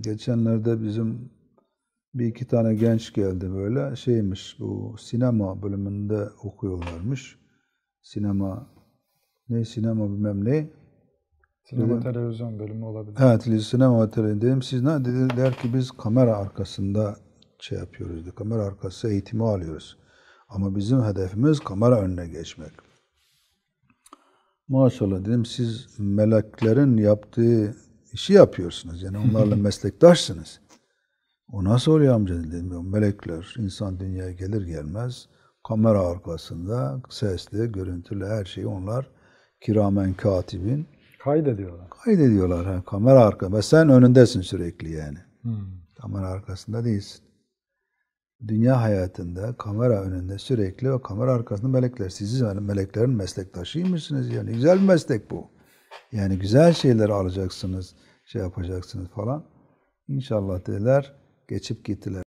Geçenlerde bizim bir iki tane genç geldi böyle şeymiş bu sinema bölümünde okuyorlarmış. Sinema ne sinema bilmem ne. Sinema dedim, televizyon bölümü olabilir. Evet sinema televizyon dedim. Siz ne dediler ki biz kamera arkasında şey yapıyoruz. De, kamera arkası eğitimi alıyoruz. Ama bizim hedefimiz kamera önüne geçmek. Maşallah dedim siz meleklerin yaptığı işi yapıyorsunuz. Yani onlarla meslektaşsınız. O nasıl oluyor amca dedim. Melekler insan dünyaya gelir gelmez kamera arkasında sesli, görüntülü her şeyi onlar kiramen katibin kaydediyorlar. Kaydediyorlar. Ha, kamera arka. Ve sen önündesin sürekli yani. Hmm. Kamera arkasında değilsin. Dünya hayatında kamera önünde sürekli ve kamera arkasında melekler. Siz yani meleklerin meslektaşıymışsınız yani. Güzel bir meslek bu. Yani güzel şeyler alacaksınız, şey yapacaksınız falan. İnşallah dediler, geçip gittiler.